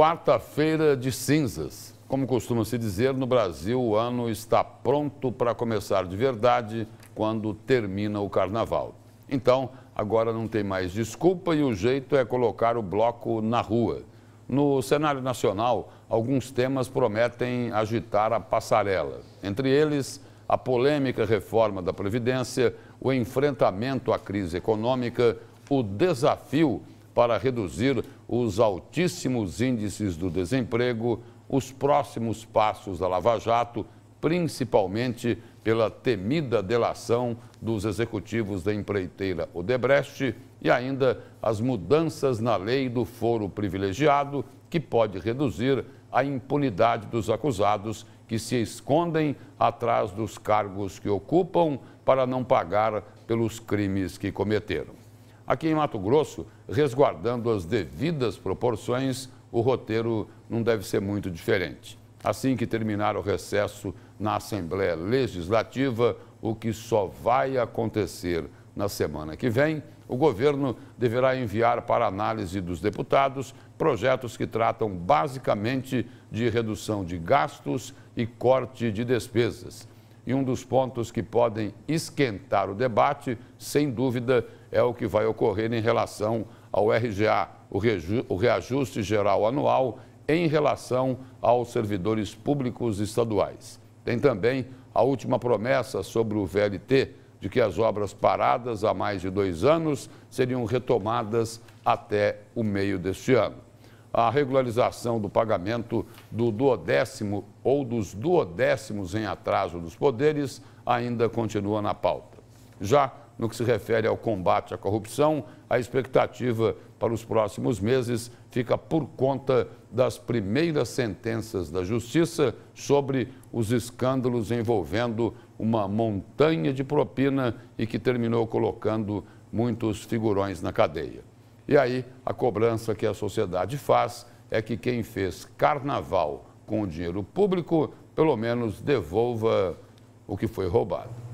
Quarta-feira de cinzas. Como costuma se dizer, no Brasil o ano está pronto para começar de verdade quando termina o carnaval. Então, agora não tem mais desculpa e o jeito é colocar o bloco na rua. No cenário nacional, alguns temas prometem agitar a passarela. Entre eles, a polêmica reforma da Previdência, o enfrentamento à crise econômica, o desafio para reduzir os altíssimos índices do desemprego, os próximos passos da Lava Jato, principalmente pela temida delação dos executivos da empreiteira Odebrecht e ainda as mudanças na lei do foro privilegiado, que pode reduzir a impunidade dos acusados que se escondem atrás dos cargos que ocupam para não pagar pelos crimes que cometeram. Aqui em Mato Grosso, resguardando as devidas proporções, o roteiro não deve ser muito diferente. Assim que terminar o recesso na Assembleia Legislativa, o que só vai acontecer na semana que vem, o governo deverá enviar para análise dos deputados projetos que tratam basicamente de redução de gastos e corte de despesas. E um dos pontos que podem esquentar o debate, sem dúvida, é o que vai ocorrer em relação ao RGA, o reajuste geral anual, em relação aos servidores públicos estaduais. Tem também a última promessa sobre o VLT, de que as obras paradas há mais de dois anos seriam retomadas até o meio deste ano a regularização do pagamento do duodécimo ou dos duodécimos em atraso dos poderes ainda continua na pauta. Já no que se refere ao combate à corrupção, a expectativa para os próximos meses fica por conta das primeiras sentenças da Justiça sobre os escândalos envolvendo uma montanha de propina e que terminou colocando muitos figurões na cadeia. E aí a cobrança que a sociedade faz é que quem fez carnaval com o dinheiro público, pelo menos devolva o que foi roubado.